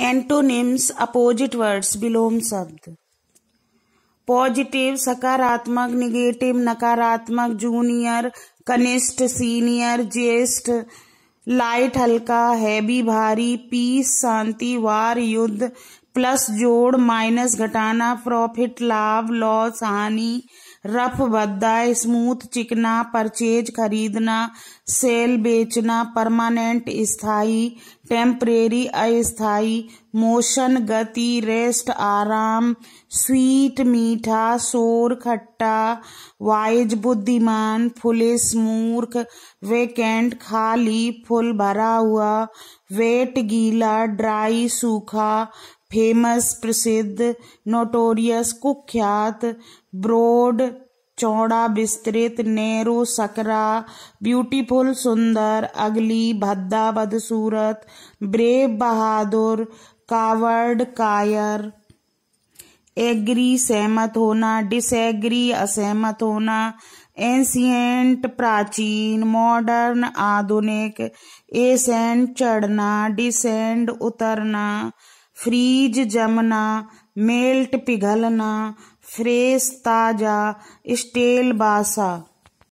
antonyms opposite words विलोम शब्द positive सकारात्मक negative नकारात्मक जूनियर कनिष्ठ सीनियर ज्येष्ठ लाइट हल्का हैवी भारी पीस शांति वार युद्ध प्लस जोड़ माइनस घटाना प्रॉफिट लाभ लॉस हानि रफ बद्दा स्मूथ चिकना परचेज खरीदना सेल बेचना परमानेंट स्थाई टेम्परेरी अस्थाई मोशन गति रेस्ट आराम स्वीट मीठा शोर खट्टा वाइज बुद्धिमान फुलिस मूर्ख वेकेंट खाली फुल भरा हुआ वेट गीला ड्राई सूखा फेमस प्रसिद्ध नोटोरियस कुख्यात ब्रोड चौड़ा विस्तृत नेहरो सकरा ब्यूटीफुल सुंदर अगली भद्दा बदसूरत ब्रेव बहादुर कावर्ड कायर एग्री सहमत होना डिसएग्री असहमत होना एंसियंट प्राचीन मॉडर्न आधुनिक एसेंट चढ़ना डिसेंड उतरना फ्रीज जमना मेल्ट पिघलना फ्रेस ताजा स्टेल बासा